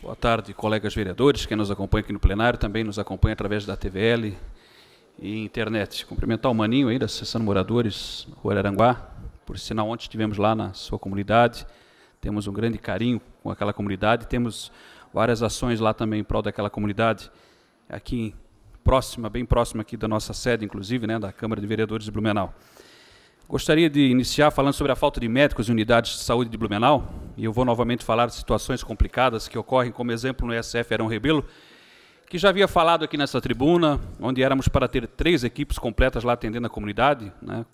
Boa tarde, colegas vereadores, quem nos acompanha aqui no plenário, também nos acompanha através da TVL e internet. Cumprimentar o Maninho aí da Moradores Rua Araranguá. Por sinal, ontem estivemos lá na sua comunidade, temos um grande carinho com aquela comunidade, temos várias ações lá também em prol daquela comunidade, aqui próxima, bem próxima aqui da nossa sede, inclusive, né, da Câmara de Vereadores de Blumenau. Gostaria de iniciar falando sobre a falta de médicos e unidades de saúde de Blumenau e eu vou novamente falar de situações complicadas que ocorrem, como exemplo no SF Arão Rebelo, que já havia falado aqui nessa tribuna, onde éramos para ter três equipes completas lá atendendo a comunidade, né?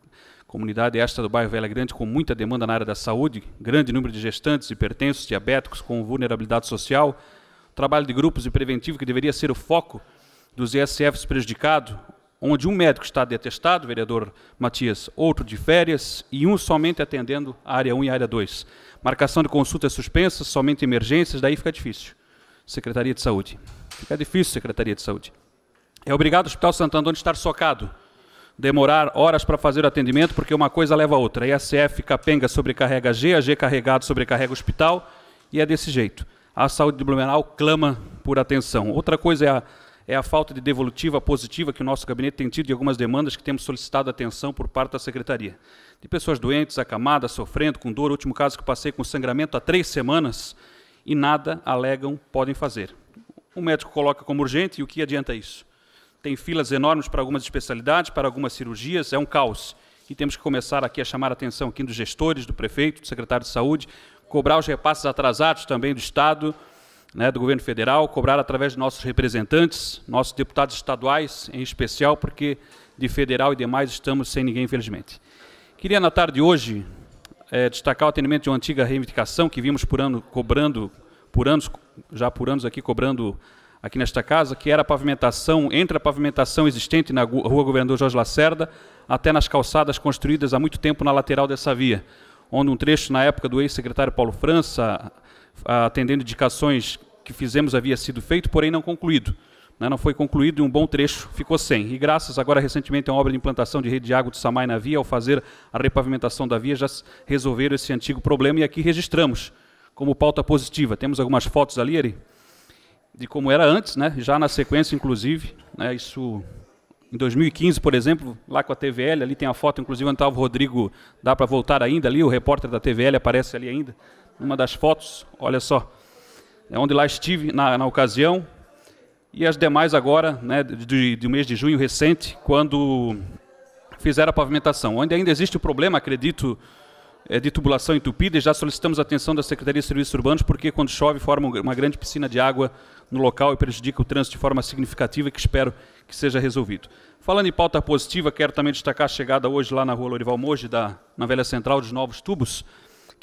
comunidade esta do bairro Velha Grande com muita demanda na área da saúde, grande número de gestantes, hipertensos, diabéticos com vulnerabilidade social, trabalho de grupos e preventivo que deveria ser o foco dos ESFs prejudicados, onde um médico está detestado, vereador Matias, outro de férias e um somente atendendo a área 1 e a área 2. Marcação de consultas é suspensas, somente emergências, daí fica difícil. Secretaria de Saúde. Fica difícil, Secretaria de Saúde. É obrigado o Hospital Santo Antônio estar socado, demorar horas para fazer o atendimento, porque uma coisa leva a outra. A ISF capenga sobrecarrega a G, a G carregado sobrecarrega o hospital, e é desse jeito. A saúde de Blumenau clama por atenção. Outra coisa é a é a falta de devolutiva positiva que o nosso gabinete tem tido e algumas demandas que temos solicitado atenção por parte da secretaria. De pessoas doentes, acamadas, sofrendo, com dor, o último caso que passei com sangramento há três semanas, e nada alegam podem fazer. O médico coloca como urgente e o que adianta isso? Tem filas enormes para algumas especialidades, para algumas cirurgias, é um caos. E temos que começar aqui a chamar a atenção aqui dos gestores, do prefeito, do secretário de saúde, cobrar os repasses atrasados também do Estado, né, do governo federal, cobrar através de nossos representantes, nossos deputados estaduais em especial, porque de federal e demais estamos sem ninguém, infelizmente. Queria, na tarde de hoje, é, destacar o atendimento de uma antiga reivindicação que vimos por ano cobrando, por anos, já por anos aqui cobrando aqui nesta casa, que era a pavimentação, entre a pavimentação existente na rua Governador Jorge Lacerda, até nas calçadas construídas há muito tempo na lateral dessa via, onde um trecho, na época do ex-secretário Paulo França, atendendo indicações que fizemos havia sido feito, porém não concluído. Né? Não foi concluído e um bom trecho ficou sem. E graças agora recentemente a uma obra de implantação de rede de água do Samay na via, ao fazer a repavimentação da via, já resolveram esse antigo problema e aqui registramos como pauta positiva. Temos algumas fotos ali, de como era antes, né? já na sequência, inclusive. Né? Isso em 2015, por exemplo, lá com a TVL, ali tem a foto, inclusive, Antavo tá Rodrigo, dá para voltar ainda ali, o repórter da TVL aparece ali ainda uma das fotos, olha só, é onde lá estive na, na ocasião, e as demais agora, né, de, do mês de junho recente, quando fizeram a pavimentação. Onde ainda existe o problema, acredito, é, de tubulação entupida, e já solicitamos a atenção da Secretaria de Serviços Urbanos, porque quando chove forma uma grande piscina de água no local e prejudica o trânsito de forma significativa, que espero que seja resolvido. Falando em pauta positiva, quero também destacar a chegada hoje lá na rua Lorival Moji, da, na Velha Central, dos novos tubos,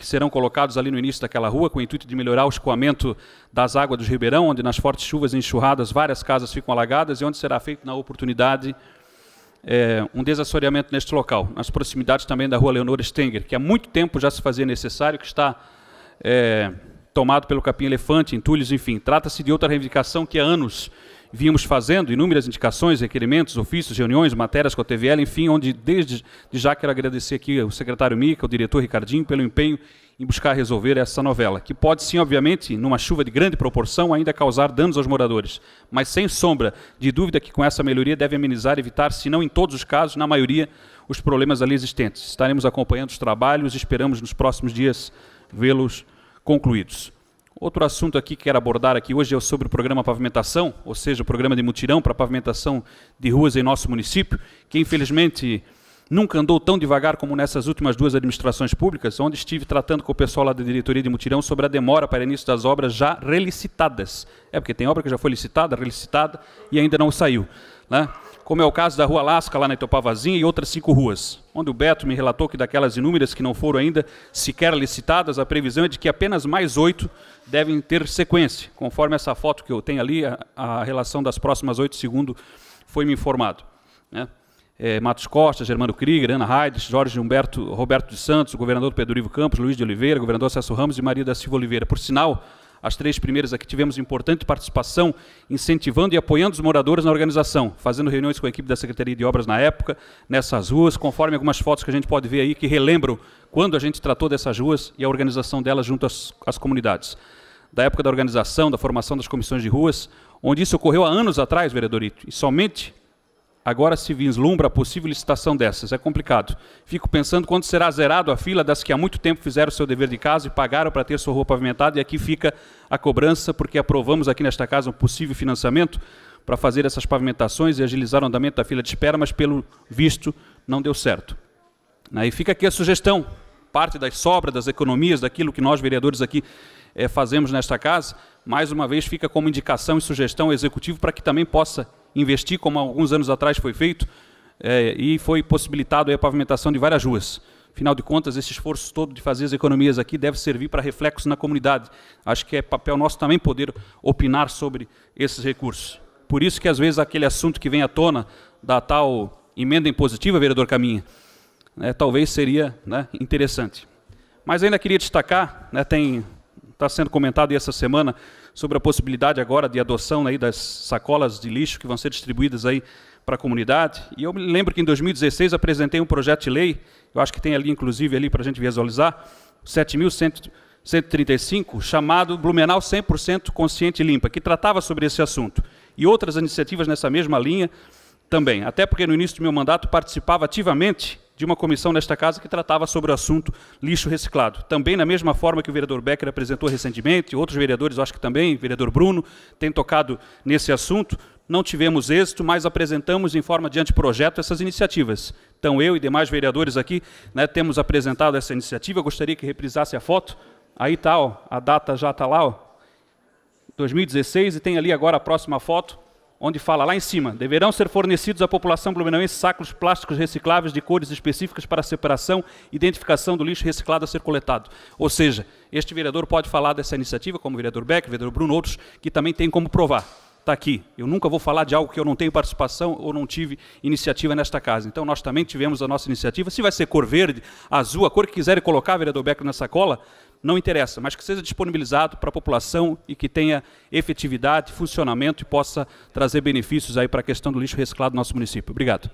que serão colocados ali no início daquela rua, com o intuito de melhorar o escoamento das águas do Ribeirão, onde nas fortes chuvas e enxurradas várias casas ficam alagadas e onde será feito, na oportunidade, é, um desassoreamento neste local, nas proximidades também da rua Leonor Stenger, que há muito tempo já se fazia necessário, que está é, tomado pelo capim-elefante, entulhos, enfim. Trata-se de outra reivindicação que há anos vínhamos fazendo inúmeras indicações, requerimentos, ofícios, reuniões, matérias com a TVL, enfim, onde desde já quero agradecer aqui ao secretário Mica, ao diretor Ricardinho, pelo empenho em buscar resolver essa novela, que pode sim, obviamente, numa chuva de grande proporção, ainda causar danos aos moradores, mas sem sombra de dúvida que com essa melhoria deve amenizar, evitar, se não em todos os casos, na maioria, os problemas ali existentes. Estaremos acompanhando os trabalhos e esperamos nos próximos dias vê-los concluídos. Outro assunto aqui que quero abordar aqui hoje é sobre o programa Pavimentação, ou seja, o programa de mutirão para pavimentação de ruas em nosso município, que infelizmente nunca andou tão devagar como nessas últimas duas administrações públicas, onde estive tratando com o pessoal lá da diretoria de mutirão sobre a demora para início das obras já relicitadas. É porque tem obra que já foi licitada, relicitada e ainda não saiu, né? como é o caso da Rua Lasca, lá na Itopavazinha, e outras cinco ruas, onde o Beto me relatou que daquelas inúmeras que não foram ainda sequer licitadas, a previsão é de que apenas mais oito devem ter sequência, conforme essa foto que eu tenho ali, a, a relação das próximas oito, segundo foi me informado. Né? É, Matos Costa, Germano Krieger, Ana Raides, Jorge Humberto, Roberto de Santos, governador Pedro Ivo Campos, Luiz de Oliveira, governador Celso Ramos e Maria da Silva Oliveira. Por sinal, as três primeiras aqui tivemos importante participação, incentivando e apoiando os moradores na organização, fazendo reuniões com a equipe da Secretaria de Obras na época, nessas ruas, conforme algumas fotos que a gente pode ver aí, que relembram quando a gente tratou dessas ruas e a organização delas junto às, às comunidades. Da época da organização, da formação das comissões de ruas, onde isso ocorreu há anos atrás, vereadorito, e somente Agora se vislumbra a possível licitação dessas. É complicado. Fico pensando quando será zerado a fila das que há muito tempo fizeram seu dever de casa e pagaram para ter sua rua pavimentada. E aqui fica a cobrança, porque aprovamos aqui nesta casa um possível financiamento para fazer essas pavimentações e agilizar o andamento da fila de espera, mas pelo visto não deu certo. Né, e fica aqui a sugestão. Parte das sobras, das economias, daquilo que nós, vereadores, aqui é, fazemos nesta casa, mais uma vez fica como indicação e sugestão ao executivo para que também possa investir, como alguns anos atrás foi feito, é, e foi possibilitado a pavimentação de várias ruas. Afinal de contas, esse esforço todo de fazer as economias aqui deve servir para reflexos na comunidade. Acho que é papel nosso também poder opinar sobre esses recursos. Por isso que, às vezes, aquele assunto que vem à tona da tal emenda impositiva, vereador Caminha, né, talvez seria né, interessante. Mas ainda queria destacar, né, tem está sendo comentado essa semana sobre a possibilidade agora de adoção aí das sacolas de lixo que vão ser distribuídas aí para a comunidade. E eu me lembro que em 2016 apresentei um projeto de lei, eu acho que tem ali inclusive ali para a gente visualizar, 7.135, chamado Blumenau 100% Consciente e Limpa, que tratava sobre esse assunto. E outras iniciativas nessa mesma linha também. Até porque no início do meu mandato participava ativamente de uma comissão nesta casa que tratava sobre o assunto lixo reciclado. Também, na mesma forma que o vereador Becker apresentou recentemente, outros vereadores, acho que também, vereador Bruno, tem tocado nesse assunto, não tivemos êxito, mas apresentamos em forma de anteprojeto essas iniciativas. Então, eu e demais vereadores aqui né, temos apresentado essa iniciativa. Eu gostaria que reprisasse a foto. Aí está, a data já está lá, ó, 2016, e tem ali agora a próxima foto onde fala lá em cima: deverão ser fornecidos à população blumenauense sacos plásticos recicláveis de cores específicas para separação e identificação do lixo reciclado a ser coletado. Ou seja, este vereador pode falar dessa iniciativa, como o vereador Beck, o vereador Bruno, outros, que também tem como provar está aqui. Eu nunca vou falar de algo que eu não tenho participação ou não tive iniciativa nesta casa. Então nós também tivemos a nossa iniciativa. Se vai ser cor verde, azul, a cor que quiserem colocar, vereador Becker, nessa cola, não interessa, mas que seja disponibilizado para a população e que tenha efetividade, funcionamento e possa trazer benefícios aí para a questão do lixo reciclado do nosso município. Obrigado.